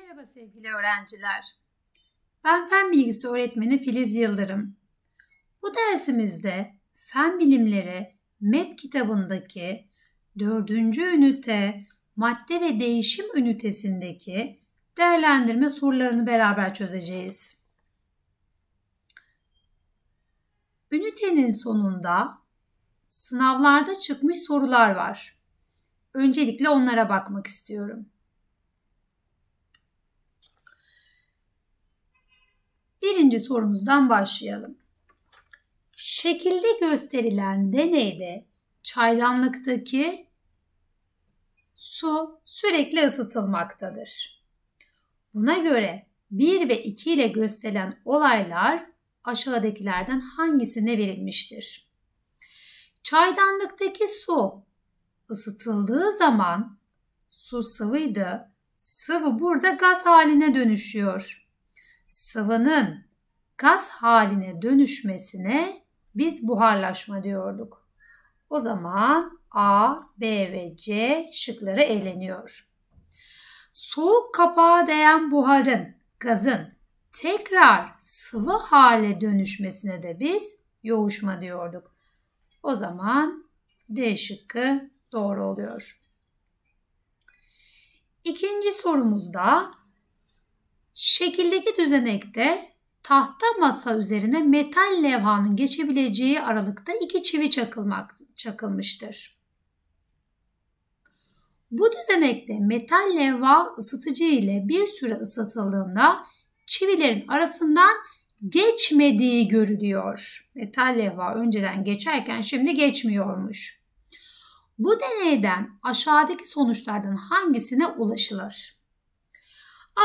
Merhaba sevgili öğrenciler. Ben fen bilgisi öğretmeni Filiz Yıldırım. Bu dersimizde fen bilimleri MEP kitabındaki 4. ünite madde ve değişim ünitesindeki değerlendirme sorularını beraber çözeceğiz. Ünitenin sonunda sınavlarda çıkmış sorular var. Öncelikle onlara bakmak istiyorum. Birinci sorumuzdan başlayalım. Şekilde gösterilen deneyde çaydanlıktaki su sürekli ısıtılmaktadır. Buna göre 1 ve 2 ile gösterilen olaylar aşağıdakilerden hangisine verilmiştir? Çaydanlıktaki su ısıtıldığı zaman su sıvıydı. Sıvı burada gaz haline dönüşüyor sıvının gaz haline dönüşmesine biz buharlaşma diyorduk. O zaman A, B ve C şıkları eleniyor. Soğuk kapağa değen buharın, gazın tekrar sıvı hale dönüşmesine de biz yoğuşma diyorduk. O zaman D şıkkı doğru oluyor. İkinci sorumuzda Şekildeki düzenekte tahta masa üzerine metal levhanın geçebileceği aralıkta iki çivi çakılmak, çakılmıştır. Bu düzenekte metal levha ısıtıcı ile bir süre ısıtıldığında çivilerin arasından geçmediği görülüyor. Metal levha önceden geçerken şimdi geçmiyormuş. Bu deneyden aşağıdaki sonuçlardan hangisine ulaşılır?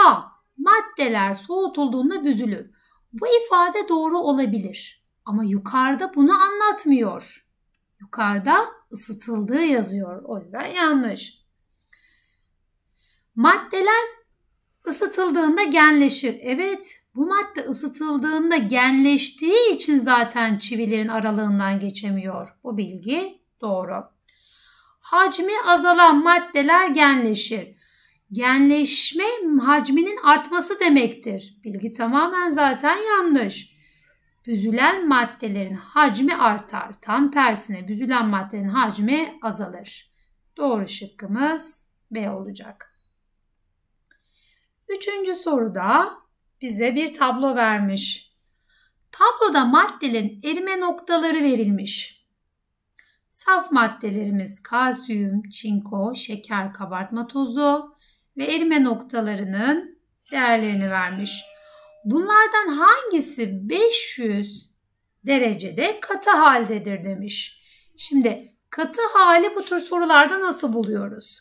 A maddeler soğutulduğunda büzülür. Bu ifade doğru olabilir ama yukarıda bunu anlatmıyor. Yukarıda ısıtıldığı yazıyor. O yüzden yanlış. Maddeler ısıtıldığında genleşir. Evet, bu madde ısıtıldığında genleştiği için zaten çivilerin aralığından geçemiyor. Bu bilgi doğru. Hacmi azalan maddeler genleşir genleşme hacminin artması demektir. Bilgi tamamen zaten yanlış. Büzülen maddelerin hacmi artar. Tam tersine büzülen maddenin hacmi azalır. Doğru şıkkımız B olacak. Üçüncü soruda bize bir tablo vermiş. Tabloda maddelerin erime noktaları verilmiş. Saf maddelerimiz kalsiyum, çinko, şeker kabartma tozu, ve erime noktalarının değerlerini vermiş. Bunlardan hangisi 500 derecede katı haldedir demiş. Şimdi katı hali bu tür sorularda nasıl buluyoruz?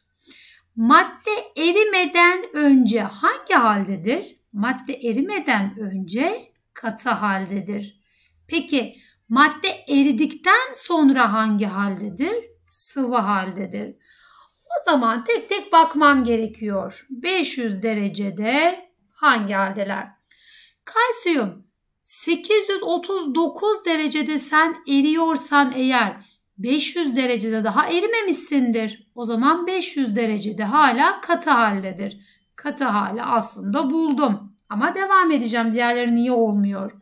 Madde erimeden önce hangi haldedir? Madde erimeden önce katı haldedir. Peki madde eridikten sonra hangi haldedir? Sıvı haldedir. O zaman tek tek bakmam gerekiyor. 500 derecede hangi haldeler? Kalsiyum 839 derecede sen eriyorsan eğer 500 derecede daha erimemişsindir. O zaman 500 derecede hala katı haldedir. Katı hali aslında buldum. Ama devam edeceğim. Diğerleri niye olmuyor?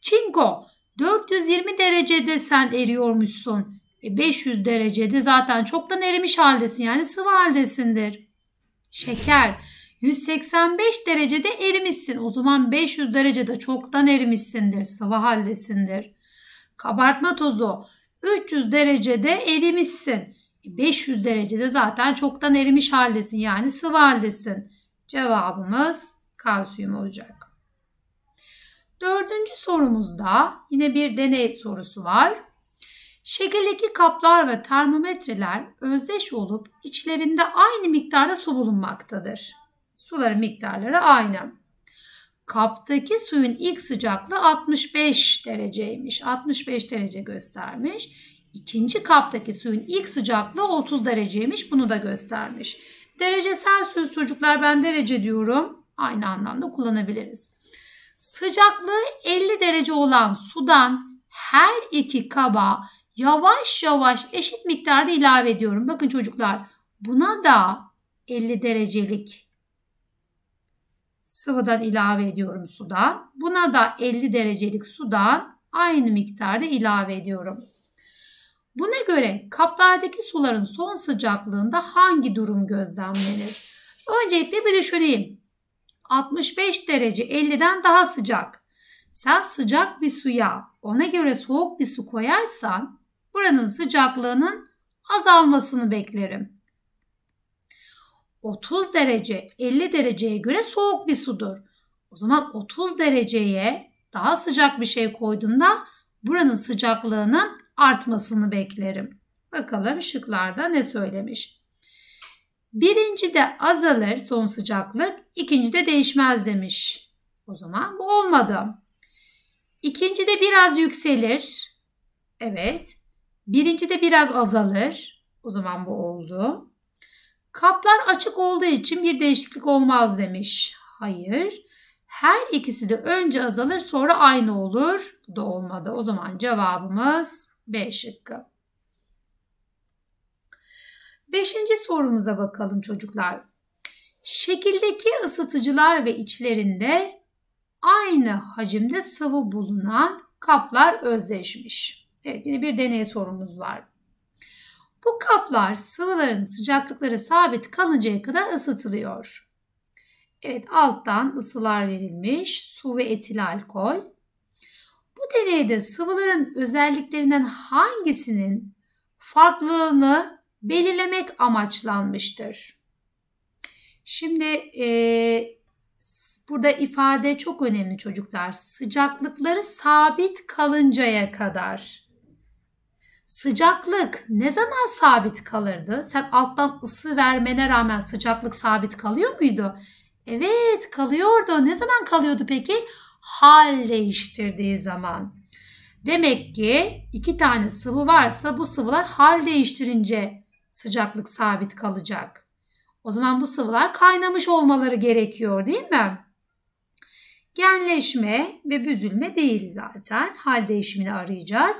Çinko 420 derecede sen eriyormuşsun. 500 derecede zaten çoktan erimiş haldesin yani sıvı haldesindir. Şeker 185 derecede erimişsin. O zaman 500 derecede çoktan erimişsindir. Sıvı haldesindir. Kabartma tozu 300 derecede erimişsin. 500 e, derecede zaten çoktan erimiş haldesin yani sıvı haldesin. Cevabımız kalsiyum olacak. Dördüncü sorumuzda yine bir deney sorusu var. Şekildeki kaplar ve termometreler özdeş olup içlerinde aynı miktarda su bulunmaktadır. Suların miktarları aynı. Kaptaki suyun ilk sıcaklığı 65 dereceymiş. 65 derece göstermiş. İkinci kaptaki suyun ilk sıcaklığı 30 dereceymiş. Bunu da göstermiş. Derece Celsius çocuklar ben derece diyorum. Aynı anlamda kullanabiliriz. Sıcaklığı 50 derece olan sudan her iki kaba yavaş yavaş eşit miktarda ilave ediyorum. Bakın çocuklar buna da 50 derecelik sıvıdan ilave ediyorum sudan. Buna da 50 derecelik sudan aynı miktarda ilave ediyorum. Buna göre kaplardaki suların son sıcaklığında hangi durum gözlemlenir? Öncelikle bir düşüneyim. 65 derece 50'den daha sıcak. Sen sıcak bir suya ona göre soğuk bir su koyarsan buranın sıcaklığının azalmasını beklerim. 30 derece 50 dereceye göre soğuk bir sudur. O zaman 30 dereceye daha sıcak bir şey koyduğumda buranın sıcaklığının artmasını beklerim. Bakalım şıklarda ne söylemiş. Birinci de azalır son sıcaklık, ikinci de değişmez demiş. O zaman bu olmadı. İkinci de biraz yükselir. Evet. Birinci de biraz azalır. O zaman bu oldu. Kaplar açık olduğu için bir değişiklik olmaz demiş. Hayır. Her ikisi de önce azalır sonra aynı olur. Bu da olmadı. O zaman cevabımız B şıkkı. Beşinci sorumuza bakalım çocuklar. Şekildeki ısıtıcılar ve içlerinde aynı hacimde sıvı bulunan kaplar özdeşmiş. Evet yine bir deney sorumuz var. Bu kaplar sıvıların sıcaklıkları sabit kalıncaya kadar ısıtılıyor. Evet alttan ısılar verilmiş su ve etil alkol. Bu deneyde sıvıların özelliklerinden hangisinin farklılığını belirlemek amaçlanmıştır? Şimdi e, burada ifade çok önemli çocuklar. Sıcaklıkları sabit kalıncaya kadar sıcaklık ne zaman sabit kalırdı? Sen alttan ısı vermene rağmen sıcaklık sabit kalıyor muydu? Evet kalıyordu. Ne zaman kalıyordu peki? Hal değiştirdiği zaman. Demek ki iki tane sıvı varsa bu sıvılar hal değiştirince sıcaklık sabit kalacak. O zaman bu sıvılar kaynamış olmaları gerekiyor değil mi? Genleşme ve büzülme değil zaten. Hal değişimini arayacağız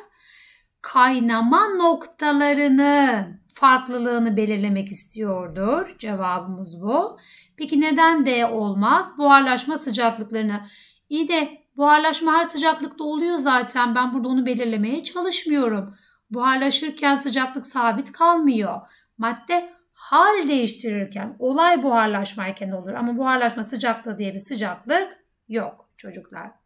kaynama noktalarının farklılığını belirlemek istiyordur. Cevabımız bu. Peki neden D olmaz? Buharlaşma sıcaklıklarını. İyi de buharlaşma her sıcaklıkta oluyor zaten. Ben burada onu belirlemeye çalışmıyorum. Buharlaşırken sıcaklık sabit kalmıyor. Madde hal değiştirirken, olay buharlaşmayken olur. Ama buharlaşma sıcaklığı diye bir sıcaklık yok çocuklar.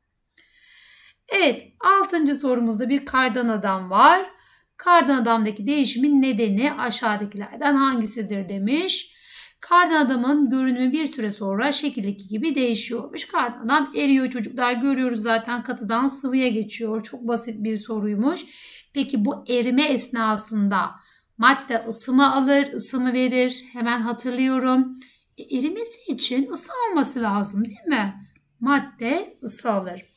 Evet altıncı sorumuzda bir kardan adam var. Kardan adamdaki değişimin nedeni aşağıdakilerden hangisidir demiş. Kardan adamın görünümü bir süre sonra şekildeki gibi değişiyormuş. Kardan adam eriyor çocuklar görüyoruz zaten katıdan sıvıya geçiyor. Çok basit bir soruymuş. Peki bu erime esnasında madde ısımı alır, ısımı verir. Hemen hatırlıyorum. E, erimesi için ısı alması lazım değil mi? Madde ısı alır.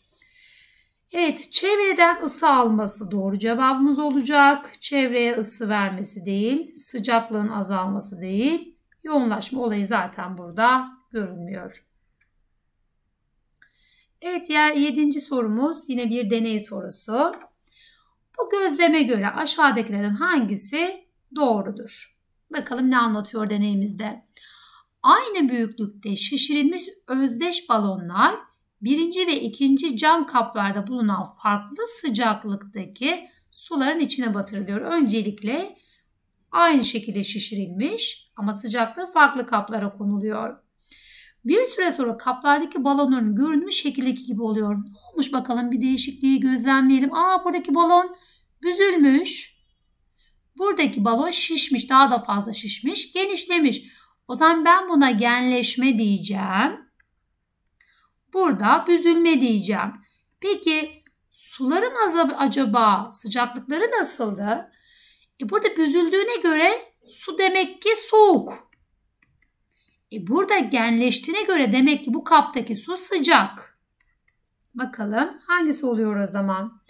Evet çevreden ısı alması doğru cevabımız olacak. Çevreye ısı vermesi değil, sıcaklığın azalması değil. Yoğunlaşma olayı zaten burada görünmüyor. Evet diğer yedinci sorumuz yine bir deney sorusu. Bu gözleme göre aşağıdakilerden hangisi doğrudur? Bakalım ne anlatıyor deneyimizde. Aynı büyüklükte şişirilmiş özdeş balonlar birinci ve ikinci cam kaplarda bulunan farklı sıcaklıktaki suların içine batırılıyor. Öncelikle aynı şekilde şişirilmiş ama sıcaklığı farklı kaplara konuluyor. Bir süre sonra kaplardaki balonların görünümü şekildeki gibi oluyor. Ne olmuş bakalım bir değişikliği gözlemleyelim. Aa buradaki balon büzülmüş. Buradaki balon şişmiş daha da fazla şişmiş genişlemiş. O zaman ben buna genleşme diyeceğim. Burada büzülme diyeceğim. Peki sularım acaba sıcaklıkları nasıldı? E burada büzüldüğüne göre su demek ki soğuk. E burada genleştiğine göre demek ki bu kaptaki su sıcak. Bakalım hangisi oluyor o zaman?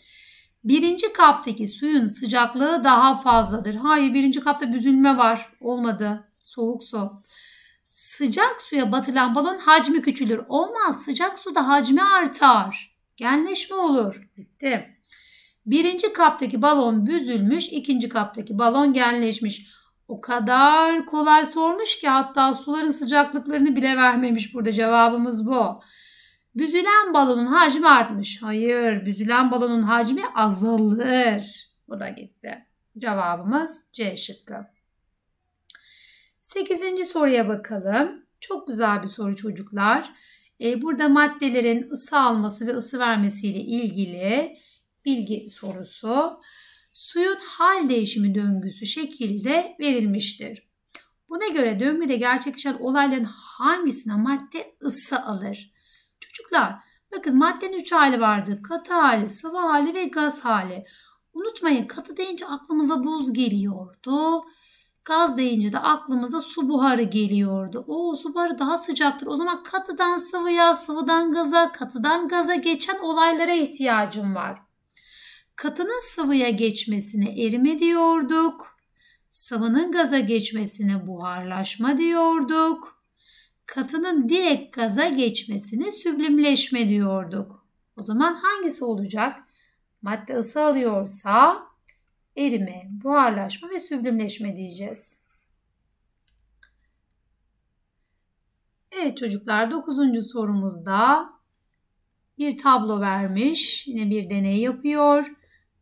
Birinci kaptaki suyun sıcaklığı daha fazladır. Hayır birinci kapta büzülme var. Olmadı. Soğuk su. Sıcak suya batılan balon hacmi küçülür. Olmaz sıcak suda hacmi artar. Genleşme olur. Bitti. Birinci kaptaki balon büzülmüş, ikinci kaptaki balon genleşmiş. O kadar kolay sormuş ki hatta suların sıcaklıklarını bile vermemiş burada cevabımız bu. Büzülen balonun hacmi artmış. Hayır, büzülen balonun hacmi azalır. Bu da gitti. Cevabımız C şıkkı. Sekizinci soruya bakalım. Çok güzel bir soru çocuklar. Ee, burada maddelerin ısı alması ve ısı vermesiyle ilgili bilgi sorusu suyun hal değişimi döngüsü şekilde verilmiştir. Buna göre döngüde gerçekleşen olayların hangisine madde ısı alır? Çocuklar bakın maddenin 3 hali vardı. Katı hali, sıvı hali ve gaz hali. Unutmayın katı deyince aklımıza buz geliyordu. Gaz deyince de aklımıza su buharı geliyordu. O su buharı daha sıcaktır. O zaman katıdan sıvıya, sıvıdan gaza, katıdan gaza geçen olaylara ihtiyacım var. Katının sıvıya geçmesine erime diyorduk. Sıvının gaza geçmesine buharlaşma diyorduk. Katının direkt gaza geçmesine süblimleşme diyorduk. O zaman hangisi olacak? Madde ısı alıyorsa erime, buharlaşma ve süblimleşme diyeceğiz. Evet çocuklar 9. sorumuzda bir tablo vermiş. Yine bir deney yapıyor.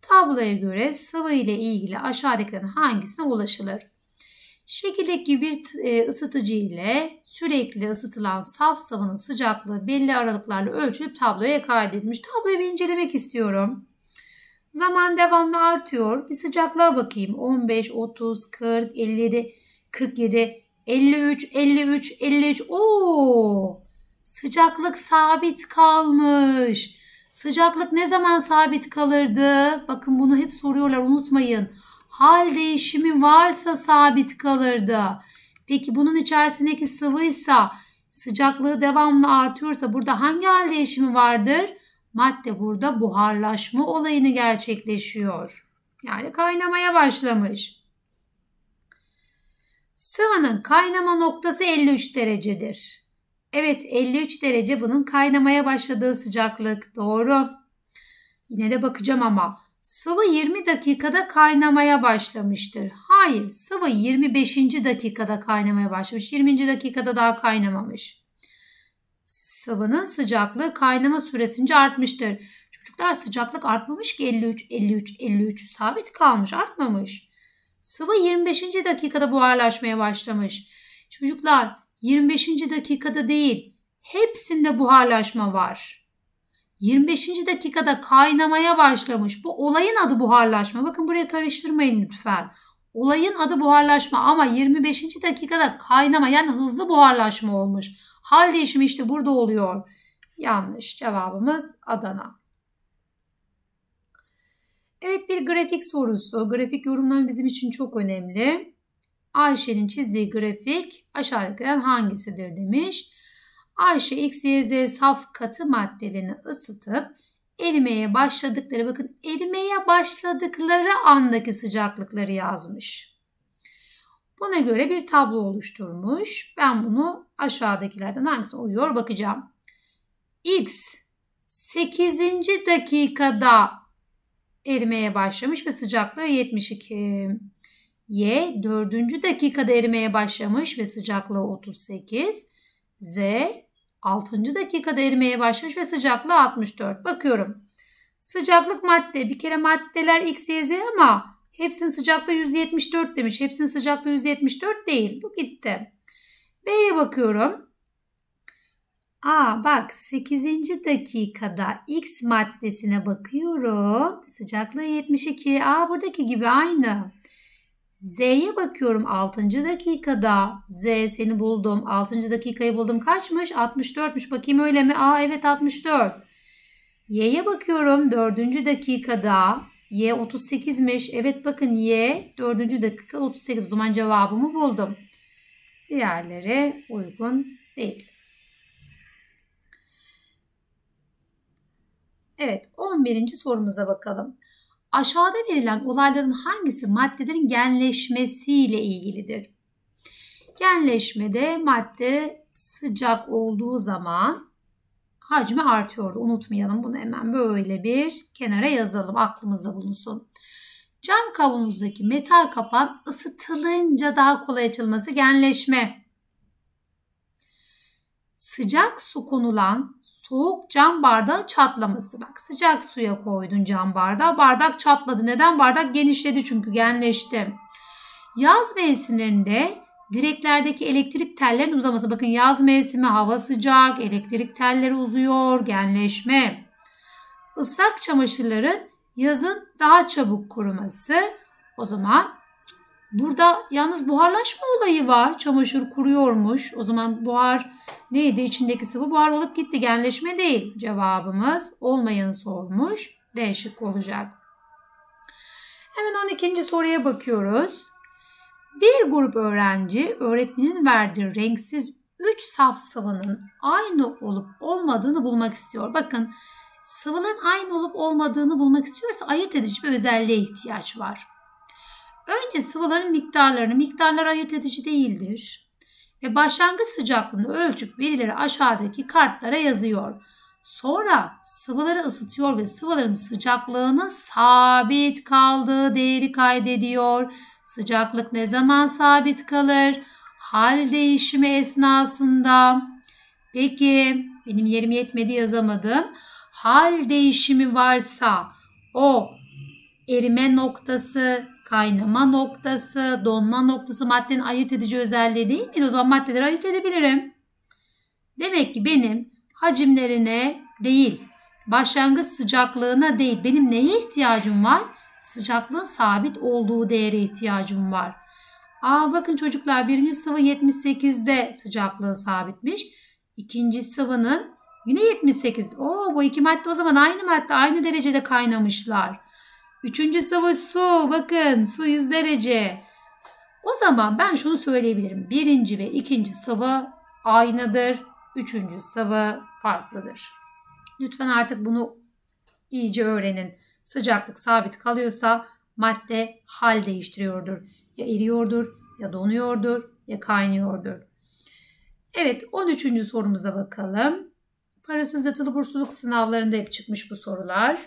Tabloya göre sıvı ile ilgili aşağıdakilerin hangisine ulaşılır? Şekildeki bir e, ısıtıcı ile sürekli ısıtılan saf sıvının sıcaklığı belli aralıklarla ölçülüp tabloya kaydedilmiş. Tabloyu bir incelemek istiyorum. Zaman devamlı artıyor. Bir sıcaklığa bakayım. 15, 30, 40, 57, 47, 53, 53, 53. Oo! Sıcaklık sabit kalmış. Sıcaklık ne zaman sabit kalırdı? Bakın bunu hep soruyorlar unutmayın. Hal değişimi varsa sabit kalırdı. Peki bunun içerisindeki sıvıysa sıcaklığı devamlı artıyorsa burada hangi hal değişimi vardır? madde burada buharlaşma olayını gerçekleşiyor. Yani kaynamaya başlamış. Sıvının kaynama noktası 53 derecedir. Evet 53 derece bunun kaynamaya başladığı sıcaklık doğru. Yine de bakacağım ama sıvı 20 dakikada kaynamaya başlamıştır. Hayır sıvı 25. dakikada kaynamaya başlamış. 20. dakikada daha kaynamamış sıvının sıcaklığı kaynama süresince artmıştır. Çocuklar sıcaklık artmamış ki 53, 53, 53 sabit kalmış artmamış. Sıvı 25. dakikada buharlaşmaya başlamış. Çocuklar 25. dakikada değil hepsinde buharlaşma var. 25. dakikada kaynamaya başlamış. Bu olayın adı buharlaşma. Bakın buraya karıştırmayın lütfen. Olayın adı buharlaşma ama 25. dakikada kaynama yani hızlı buharlaşma olmuş. Hal değişimi işte burada oluyor. Yanlış cevabımız Adana. Evet bir grafik sorusu. Grafik yorumları bizim için çok önemli. Ayşe'nin çizdiği grafik aşağıdakilerden hangisidir demiş. Ayşe X, Y, Z saf katı maddelerini ısıtıp erimeye başladıkları bakın erimeye başladıkları andaki sıcaklıkları yazmış. Buna göre bir tablo oluşturmuş. Ben bunu aşağıdakilerden hangisi uyuyor bakacağım. X 8. dakikada erimeye başlamış ve sıcaklığı 72. Y 4. dakikada erimeye başlamış ve sıcaklığı 38. Z 6. dakikada erimeye başlamış ve sıcaklığı 64. Bakıyorum. Sıcaklık madde bir kere maddeler x, y, z ama Hepsinin sıcaklığı 174 demiş. Hepsinin sıcaklığı 174 değil. Bu gitti. B'ye bakıyorum. Aa bak 8. dakikada X maddesine bakıyorum. Sıcaklığı 72. Aa buradaki gibi aynı. Z'ye bakıyorum 6. dakikada. Z seni buldum. 6. dakikayı buldum. Kaçmış? 64'müş. Bakayım öyle mi? Aa evet 64. Y'ye bakıyorum 4. dakikada. Y 38'miş. Evet bakın Y 4. dakika 38. O zaman cevabımı buldum. Diğerleri uygun değil. Evet 11. sorumuza bakalım. Aşağıda verilen olayların hangisi maddelerin genleşmesiyle ilgilidir? Genleşmede madde sıcak olduğu zaman hacmi artıyordu. Unutmayalım bunu hemen böyle bir kenara yazalım aklımızda bulunsun. Cam kavanozdaki metal kapan ısıtılınca daha kolay açılması genleşme. Sıcak su konulan soğuk cam bardağı çatlaması. Bak sıcak suya koydun cam bardağı. Bardak çatladı. Neden? Bardak genişledi çünkü genleşti. Yaz mevsimlerinde direklerdeki elektrik tellerin uzaması. Bakın yaz mevsimi hava sıcak, elektrik telleri uzuyor, genleşme. Islak çamaşırların yazın daha çabuk kuruması. O zaman burada yalnız buharlaşma olayı var. Çamaşır kuruyormuş. O zaman buhar neydi? İçindeki sıvı buhar olup gitti. Genleşme değil. Cevabımız olmayanı sormuş. D şıkkı olacak. Hemen 12. soruya bakıyoruz. Bir grup öğrenci öğretmenin verdiği renksiz 3 saf sıvının aynı olup olmadığını bulmak istiyor. Bakın sıvının aynı olup olmadığını bulmak istiyorsa ayırt edici bir özelliğe ihtiyaç var. Önce sıvıların miktarlarını, miktarlar ayırt edici değildir. Ve başlangıç sıcaklığını ölçüp verileri aşağıdaki kartlara yazıyor. Sonra sıvıları ısıtıyor ve sıvıların sıcaklığının sabit kaldığı değeri kaydediyor. Sıcaklık ne zaman sabit kalır? Hal değişimi esnasında. Peki benim yerim yetmedi yazamadım. Hal değişimi varsa o erime noktası, kaynama noktası, donma noktası maddenin ayırt edici özelliği değil mi? O zaman maddeleri ayırt edebilirim. Demek ki benim hacimlerine değil, başlangıç sıcaklığına değil benim neye ihtiyacım var? sıcaklığın sabit olduğu değere ihtiyacım var. Aa bakın çocuklar birinci sıvı 78'de sıcaklığı sabitmiş. İkinci sıvının yine 78. Oo bu iki madde o zaman aynı madde aynı derecede kaynamışlar. Üçüncü sıvı su. Bakın su 100 derece. O zaman ben şunu söyleyebilirim. Birinci ve ikinci sıvı aynıdır. Üçüncü sıvı farklıdır. Lütfen artık bunu iyice öğrenin. Sıcaklık sabit kalıyorsa madde hal değiştiriyordur. Ya eriyordur, ya donuyordur, ya kaynıyordur. Evet 13. sorumuza bakalım. Parasız yatılı bursluluk sınavlarında hep çıkmış bu sorular.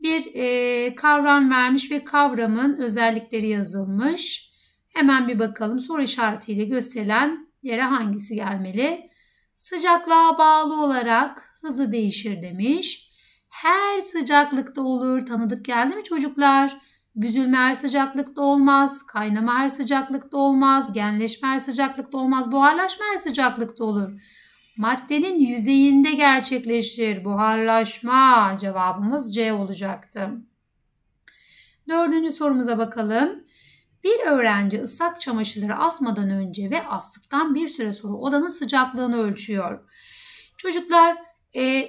Bir e, kavram vermiş ve kavramın özellikleri yazılmış. Hemen bir bakalım soru işaretiyle gösterilen yere hangisi gelmeli? Sıcaklığa bağlı olarak hızı değişir demiş her sıcaklıkta olur. Tanıdık geldi mi çocuklar? Büzülme her sıcaklıkta olmaz, kaynama her sıcaklıkta olmaz, genleşme her sıcaklıkta olmaz, buharlaşma her sıcaklıkta olur. Maddenin yüzeyinde gerçekleşir. Buharlaşma cevabımız C olacaktı. Dördüncü sorumuza bakalım. Bir öğrenci ıslak çamaşırları asmadan önce ve astıktan bir süre sonra odanın sıcaklığını ölçüyor. Çocuklar e,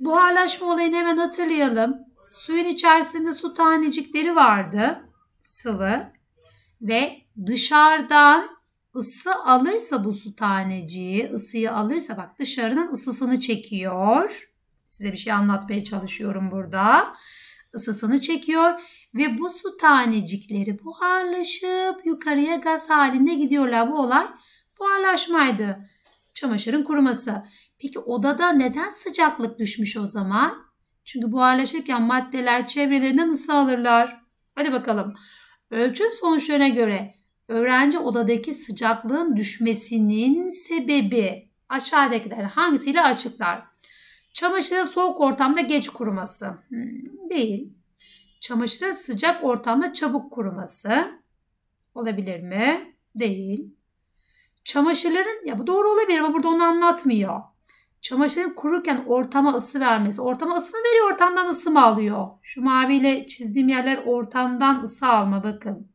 Buharlaşma olayını hemen hatırlayalım. Suyun içerisinde su tanecikleri vardı. Sıvı. Ve dışarıdan ısı alırsa bu su taneciği, ısıyı alırsa bak dışarının ısısını çekiyor. Size bir şey anlatmaya çalışıyorum burada. Isısını çekiyor ve bu su tanecikleri buharlaşıp yukarıya gaz halinde gidiyorlar. Bu olay buharlaşmaydı çamaşırın kuruması. Peki odada neden sıcaklık düşmüş o zaman? Çünkü buharlaşırken maddeler çevrelerinden ısı alırlar. Hadi bakalım. Ölçüm sonuçlarına göre öğrenci odadaki sıcaklığın düşmesinin sebebi aşağıdakilerden hangisiyle açıklar? Çamaşırın soğuk ortamda geç kuruması. Hmm, değil. Çamaşırın sıcak ortamda çabuk kuruması. Olabilir mi? Değil. Çamaşırların ya bu doğru olabilir ama burada onu anlatmıyor. Çamaşırın kururken ortama ısı vermesi. Ortama ısı mı veriyor ortamdan ısı mı alıyor? Şu maviyle çizdiğim yerler ortamdan ısı alma bakın.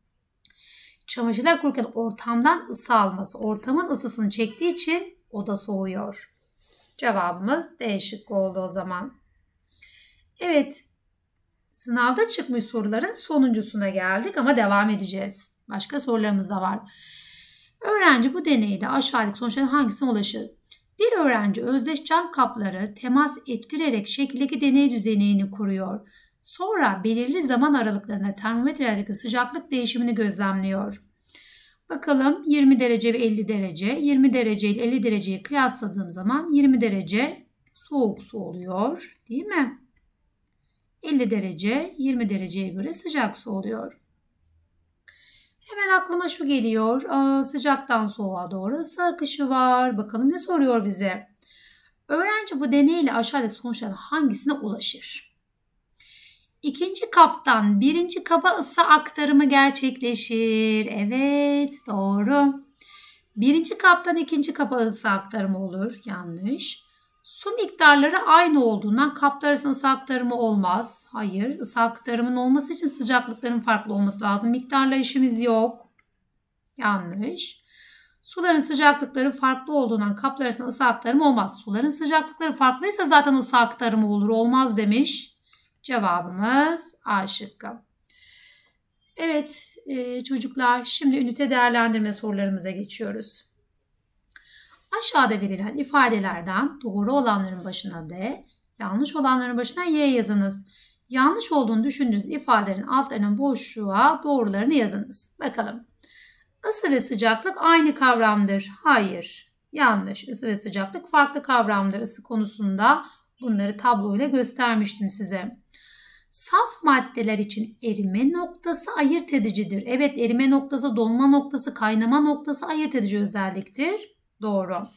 Çamaşırlar kururken ortamdan ısı alması. Ortamın ısısını çektiği için oda soğuyor. Cevabımız D şıkkı oldu o zaman. Evet sınavda çıkmış soruların sonuncusuna geldik ama devam edeceğiz. Başka sorularımız da var. Öğrenci bu deneyde aşağıdaki sonuçların hangisine ulaşır? Bir öğrenci özdeş cam kapları temas ettirerek şekildeki deney düzenini kuruyor. Sonra belirli zaman aralıklarında termometredeki sıcaklık değişimini gözlemliyor. Bakalım 20 derece ve 50 derece. 20 derece ile 50 dereceyi kıyasladığım zaman 20 derece soğuk su oluyor değil mi? 50 derece 20 dereceye göre sıcak su oluyor. Hemen aklıma şu geliyor. Aa, sıcaktan soğuğa doğru ısı akışı var. Bakalım ne soruyor bize? Öğrenci bu deneyle aşağıdaki sonuçların hangisine ulaşır? İkinci kaptan birinci kaba ısı aktarımı gerçekleşir. Evet doğru. Birinci kaptan ikinci kaba ısı aktarımı olur. Yanlış. Su miktarları aynı olduğundan kaplar arasında ısı aktarımı olmaz. Hayır ısı aktarımının olması için sıcaklıkların farklı olması lazım. Miktarla işimiz yok. Yanlış. Suların sıcaklıkları farklı olduğundan kaplar arasında ısı aktarımı olmaz. Suların sıcaklıkları farklıysa zaten ısı aktarımı olur. Olmaz demiş. Cevabımız A şıkkı. Evet e, çocuklar şimdi ünite değerlendirme sorularımıza geçiyoruz. Aşağıda verilen ifadelerden doğru olanların başına D, yanlış olanların başına Y yazınız. Yanlış olduğunu düşündüğünüz ifadelerin altlarına boşluğa doğrularını yazınız. Bakalım. Isı ve sıcaklık aynı kavramdır. Hayır. Yanlış. Isı ve sıcaklık farklı kavramdır. Isı konusunda bunları tabloyla göstermiştim size. Saf maddeler için erime noktası ayırt edicidir. Evet erime noktası, donma noktası, kaynama noktası ayırt edici özelliktir. Doğru.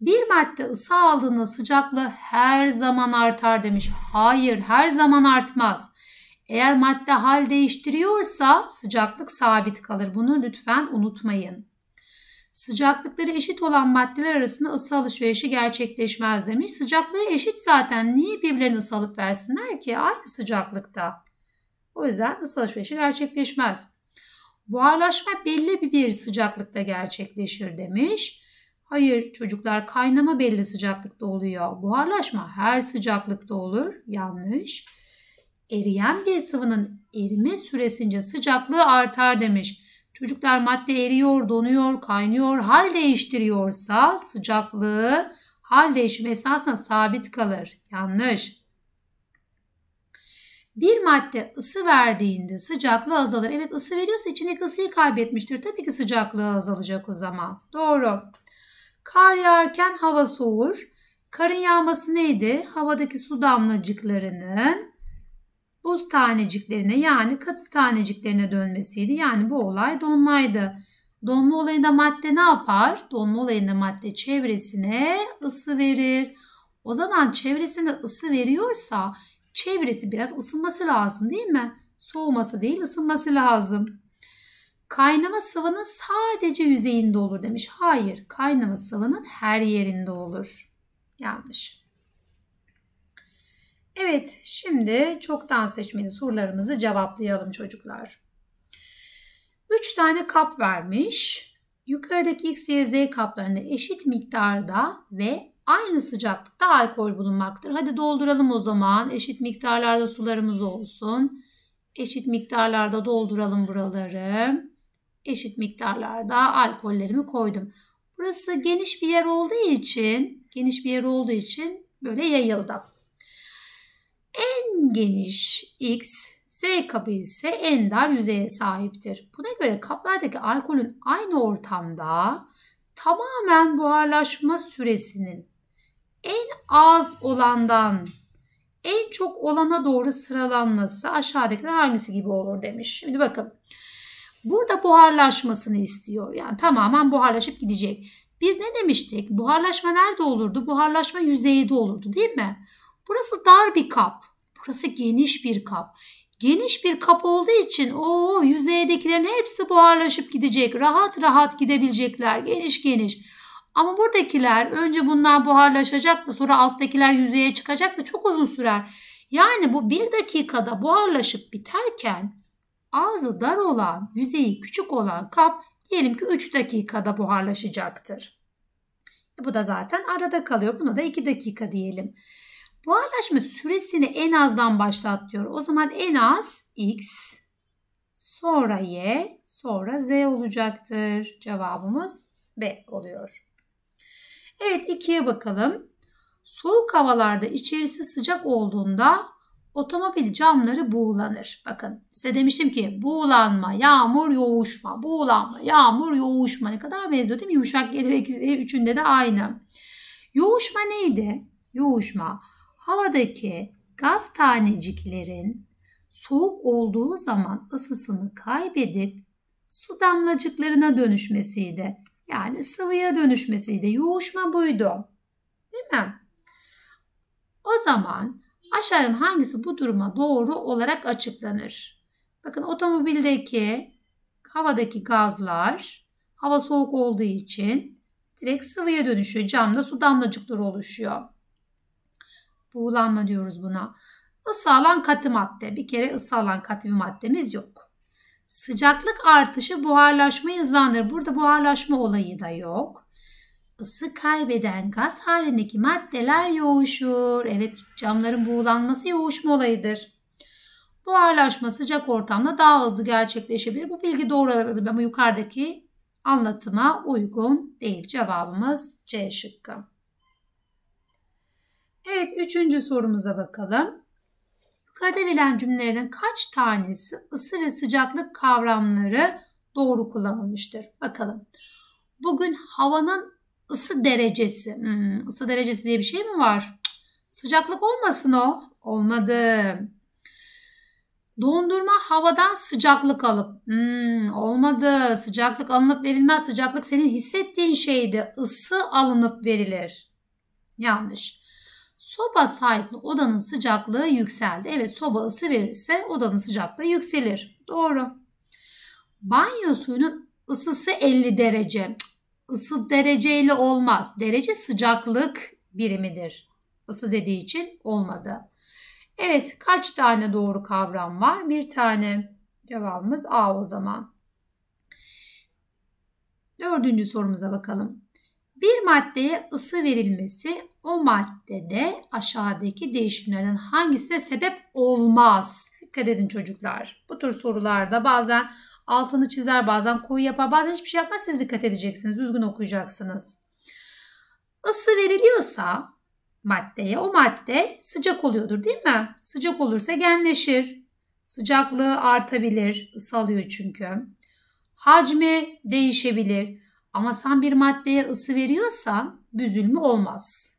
Bir madde ısı aldığında sıcaklığı her zaman artar demiş. Hayır, her zaman artmaz. Eğer madde hal değiştiriyorsa sıcaklık sabit kalır. Bunu lütfen unutmayın. Sıcaklıkları eşit olan maddeler arasında ısı alışverişi gerçekleşmez demiş. Sıcaklığı eşit zaten. Niye birbirlerine ısı versinler ki? Aynı sıcaklıkta. O yüzden ısı alışverişi gerçekleşmez. Buharlaşma belli bir sıcaklıkta gerçekleşir demiş. Hayır çocuklar kaynama belli sıcaklıkta oluyor. Buharlaşma her sıcaklıkta olur. Yanlış. Eriyen bir sıvının erime süresince sıcaklığı artar demiş. Çocuklar madde eriyor, donuyor, kaynıyor, hal değiştiriyorsa sıcaklığı hal değişimi esasında sabit kalır. Yanlış. Bir madde ısı verdiğinde sıcaklığı azalır. Evet ısı veriyorsa içindeki ısıyı kaybetmiştir. Tabii ki sıcaklığı azalacak o zaman. Doğru. Kar yağarken hava soğur. Karın yağması neydi? Havadaki su damlacıklarının buz taneciklerine yani katı taneciklerine dönmesiydi. Yani bu olay donmaydı. Donma olayında madde ne yapar? Donma olayında madde çevresine ısı verir. O zaman çevresine ısı veriyorsa çevresi biraz ısınması lazım değil mi? Soğuması değil ısınması lazım. Kaynama sıvının sadece yüzeyinde olur demiş. Hayır, kaynama sıvının her yerinde olur. Yanlış. Evet, şimdi çoktan seçmeli sorularımızı cevaplayalım çocuklar. 3 tane kap vermiş. Yukarıdaki X, Y, Z kaplarında eşit miktarda ve aynı sıcaklıkta alkol bulunmaktır. Hadi dolduralım o zaman. Eşit miktarlarda sularımız olsun. Eşit miktarlarda dolduralım buraları eşit miktarlarda alkollerimi koydum. Burası geniş bir yer olduğu için, geniş bir yer olduğu için böyle yayıldı. En geniş X, Z kabı ise en dar yüzeye sahiptir. Buna göre kaplardaki alkolün aynı ortamda tamamen buharlaşma süresinin en az olandan en çok olana doğru sıralanması aşağıdakiler hangisi gibi olur demiş. Şimdi bakın Burada buharlaşmasını istiyor. Yani tamamen buharlaşıp gidecek. Biz ne demiştik? Buharlaşma nerede olurdu? Buharlaşma yüzeyde olurdu değil mi? Burası dar bir kap. Burası geniş bir kap. Geniş bir kap olduğu için o yüzeydekilerin hepsi buharlaşıp gidecek. Rahat rahat gidebilecekler. Geniş geniş. Ama buradakiler önce bunlar buharlaşacak da sonra alttakiler yüzeye çıkacak da çok uzun sürer. Yani bu bir dakikada buharlaşıp biterken ağzı dar olan, yüzeyi küçük olan kap diyelim ki 3 dakikada buharlaşacaktır. E, bu da zaten arada kalıyor. Buna da 2 dakika diyelim. Buharlaşma süresini en azdan başlat O zaman en az x sonra y sonra z olacaktır. Cevabımız B oluyor. Evet 2'ye bakalım. Soğuk havalarda içerisi sıcak olduğunda otomobil camları buğulanır. Bakın size demiştim ki buğulanma, yağmur, yoğuşma, buğulanma, yağmur, yoğuşma ne kadar benziyor değil mi? Yumuşak gelerek üçünde de aynı. Yoğuşma neydi? Yoğuşma havadaki gaz taneciklerin soğuk olduğu zaman ısısını kaybedip su damlacıklarına dönüşmesiydi. Yani sıvıya dönüşmesiydi. Yoğuşma buydu. Değil mi? O zaman Aşağıdan hangisi bu duruma doğru olarak açıklanır? Bakın otomobildeki havadaki gazlar hava soğuk olduğu için direkt sıvıya dönüşüyor. Camda su damlacıkları oluşuyor. Buğulanma diyoruz buna. Isı katı madde. Bir kere ısı katı bir maddemiz yok. Sıcaklık artışı buharlaşmayı hızlandırır. Burada buharlaşma olayı da yok ısı kaybeden gaz halindeki maddeler yoğuşur. Evet camların buğulanması yoğuşma olayıdır. Buharlaşma sıcak ortamda daha hızlı gerçekleşebilir. Bu bilgi doğru olabilir ama yukarıdaki anlatıma uygun değil. Cevabımız C şıkkı. Evet üçüncü sorumuza bakalım. Yukarıda verilen cümlelerden kaç tanesi ısı ve sıcaklık kavramları doğru kullanılmıştır? Bakalım. Bugün havanın ısı derecesi. Hmm, ısı derecesi diye bir şey mi var? Sıcaklık olmasın o. Olmadı. Dondurma havadan sıcaklık alıp. Hmm, olmadı. Sıcaklık alınıp verilmez. Sıcaklık senin hissettiğin şeydi. Isı alınıp verilir. Yanlış. Soba sayesinde odanın sıcaklığı yükseldi. Evet soba ısı verirse odanın sıcaklığı yükselir. Doğru. Banyo suyunun ısısı 50 derece ısı dereceyle olmaz. Derece sıcaklık birimidir. Isı dediği için olmadı. Evet kaç tane doğru kavram var? Bir tane. Cevabımız A o zaman. Dördüncü sorumuza bakalım. Bir maddeye ısı verilmesi o maddede aşağıdaki değişimlerden hangisine sebep olmaz? Dikkat edin çocuklar. Bu tür sorularda bazen Altını çizer bazen koyu yapar bazen hiçbir şey yapmaz siz dikkat edeceksiniz. Düzgün okuyacaksınız. Isı veriliyorsa maddeye o madde sıcak oluyordur değil mi? Sıcak olursa genleşir. Sıcaklığı artabilir. Isı alıyor çünkü. Hacmi değişebilir. Ama sen bir maddeye ısı veriyorsan büzülme olmaz.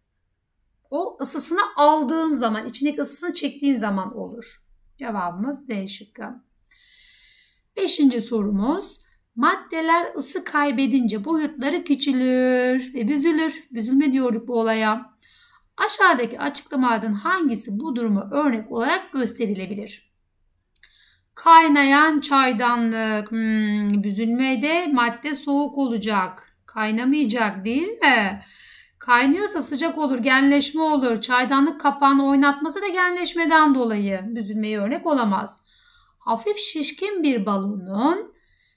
O ısısını aldığın zaman, içindeki ısısını çektiğin zaman olur. Cevabımız D şıkkı. Beşinci sorumuz maddeler ısı kaybedince boyutları küçülür ve büzülür. Büzülme diyorduk bu olaya. Aşağıdaki açıklamalardan hangisi bu durumu örnek olarak gösterilebilir? Kaynayan çaydanlık. Hmm, büzülmede madde soğuk olacak. Kaynamayacak değil mi? Kaynıyorsa sıcak olur, genleşme olur. Çaydanlık kapağını oynatması da genleşmeden dolayı büzülmeye örnek olamaz hafif şişkin bir balonun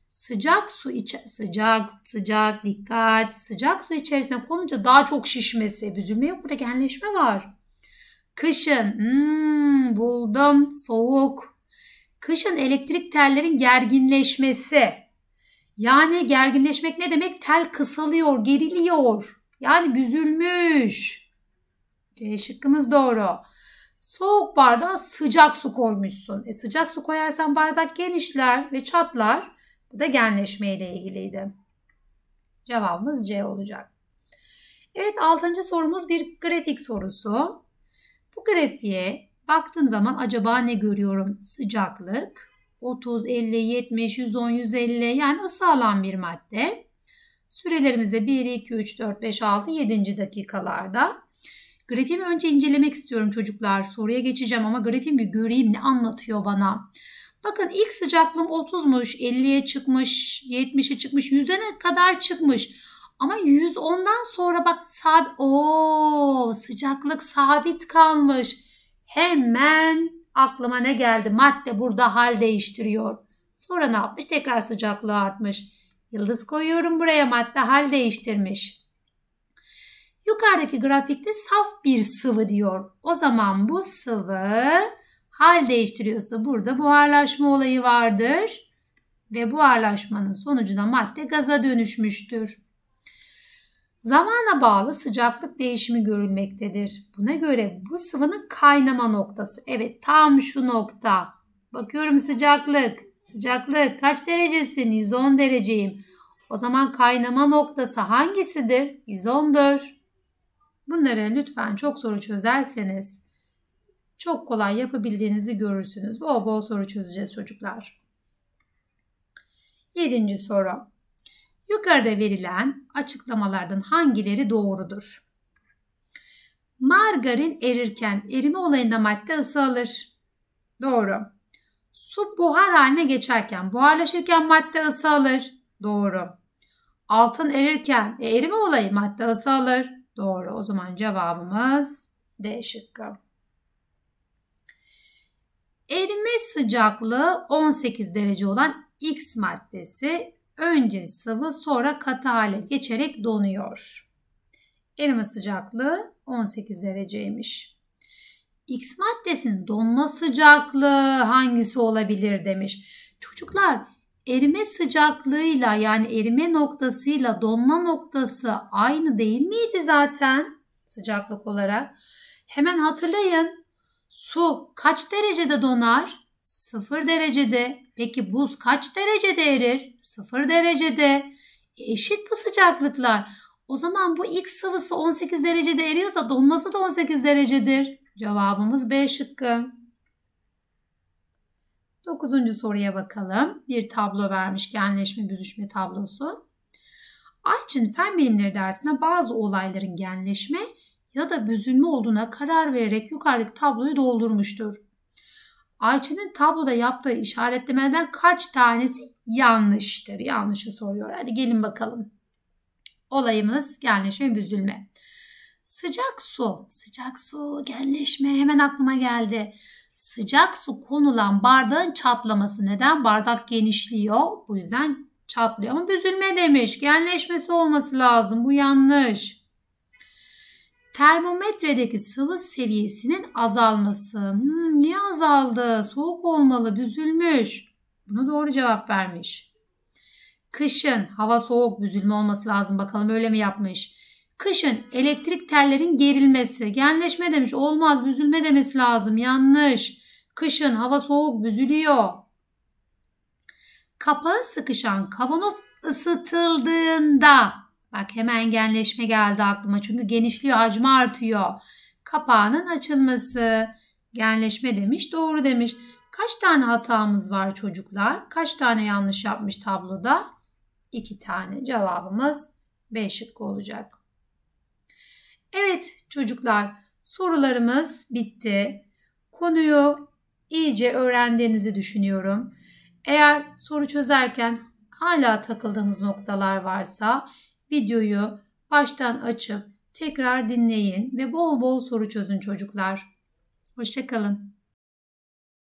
sıcak su iç sıcak sıcak dikkat sıcak su içerisine konunca daha çok şişmesi, büzülme yok burada genleşme var. Kışın hmm, buldum soğuk. Kışın elektrik tellerin gerginleşmesi. Yani gerginleşmek ne demek? Tel kısalıyor, geriliyor. Yani büzülmüş. C şıkkımız doğru. Soğuk bardağa sıcak su koymuşsun. E, sıcak su koyarsan bardak genişler ve çatlar. Bu da genleşme ile ilgiliydi. Cevabımız C olacak. Evet 6. sorumuz bir grafik sorusu. Bu grafiğe baktığım zaman acaba ne görüyorum? Sıcaklık 30, 50, 70, 110, 150 yani ısı alan bir madde. Sürelerimize 1, 2, 3, 4, 5, 6, 7. dakikalarda. Grafimi önce incelemek istiyorum çocuklar. Soruya geçeceğim ama grafimi göreyim ne anlatıyor bana. Bakın ilk sıcaklığım 30'muş, 50'ye çıkmış, 70'e çıkmış, 100'e kadar çıkmış. Ama 110'dan sonra bak sab, o sıcaklık sabit kalmış. Hemen aklıma ne geldi? Madde burada hal değiştiriyor. Sonra ne yapmış? Tekrar sıcaklığı artmış. Yıldız koyuyorum buraya madde hal değiştirmiş. Yukarıdaki grafikte saf bir sıvı diyor. O zaman bu sıvı hal değiştiriyorsa burada buharlaşma olayı vardır ve buharlaşmanın sonucunda madde gaza dönüşmüştür. Zamana bağlı sıcaklık değişimi görülmektedir. Buna göre bu sıvının kaynama noktası. Evet tam şu nokta. Bakıyorum sıcaklık. Sıcaklık kaç derecesin? 110 dereceyim. O zaman kaynama noktası hangisidir? 114. Bunları lütfen çok soru çözerseniz çok kolay yapabildiğinizi görürsünüz. Bol bol soru çözeceğiz çocuklar. Yedinci soru. Yukarıda verilen açıklamalardan hangileri doğrudur? Margarin erirken erime olayında madde ısı alır. Doğru. Su buhar haline geçerken, buharlaşırken madde ısı alır. Doğru. Altın erirken e, erime olayı madde ısı alır. Doğru. O zaman cevabımız D şıkkı. Erime sıcaklığı 18 derece olan X maddesi önce sıvı sonra katı hale geçerek donuyor. Erime sıcaklığı 18 dereceymiş. X maddesinin donma sıcaklığı hangisi olabilir demiş. Çocuklar erime sıcaklığıyla yani erime noktasıyla donma noktası aynı değil miydi zaten sıcaklık olarak? Hemen hatırlayın. Su kaç derecede donar? Sıfır derecede. Peki buz kaç derecede erir? Sıfır derecede. E, eşit bu sıcaklıklar. O zaman bu ilk sıvısı 18 derecede eriyorsa donması da 18 derecedir. Cevabımız B şıkkı. Dokuzuncu soruya bakalım. Bir tablo vermiş genleşme büzüşme tablosu. Ayçin fen bilimleri dersine bazı olayların genleşme ya da büzülme olduğuna karar vererek yukarıdaki tabloyu doldurmuştur. Ayçin'in tabloda yaptığı işaretlemeden kaç tanesi yanlıştır? Yanlışı soruyor. Hadi gelin bakalım. Olayımız genleşme büzülme. Sıcak su. Sıcak su genleşme hemen aklıma geldi sıcak su konulan bardağın çatlaması. Neden? Bardak genişliyor. Bu yüzden çatlıyor. Ama büzülme demiş. Genleşmesi olması lazım. Bu yanlış. Termometredeki sıvı seviyesinin azalması. Hmm, niye azaldı? Soğuk olmalı, büzülmüş. Bunu doğru cevap vermiş. Kışın hava soğuk, büzülme olması lazım. Bakalım öyle mi yapmış? Kışın elektrik tellerin gerilmesi. Genleşme demiş. Olmaz büzülme demesi lazım. Yanlış. Kışın hava soğuk büzülüyor. Kapağı sıkışan kavanoz ısıtıldığında bak hemen genleşme geldi aklıma çünkü genişliyor hacmi artıyor. Kapağının açılması genleşme demiş doğru demiş. Kaç tane hatamız var çocuklar? Kaç tane yanlış yapmış tabloda? İki tane cevabımız B şıkkı olacak. Evet çocuklar sorularımız bitti. Konuyu iyice öğrendiğinizi düşünüyorum. Eğer soru çözerken hala takıldığınız noktalar varsa videoyu baştan açıp tekrar dinleyin ve bol bol soru çözün çocuklar. Hoşçakalın.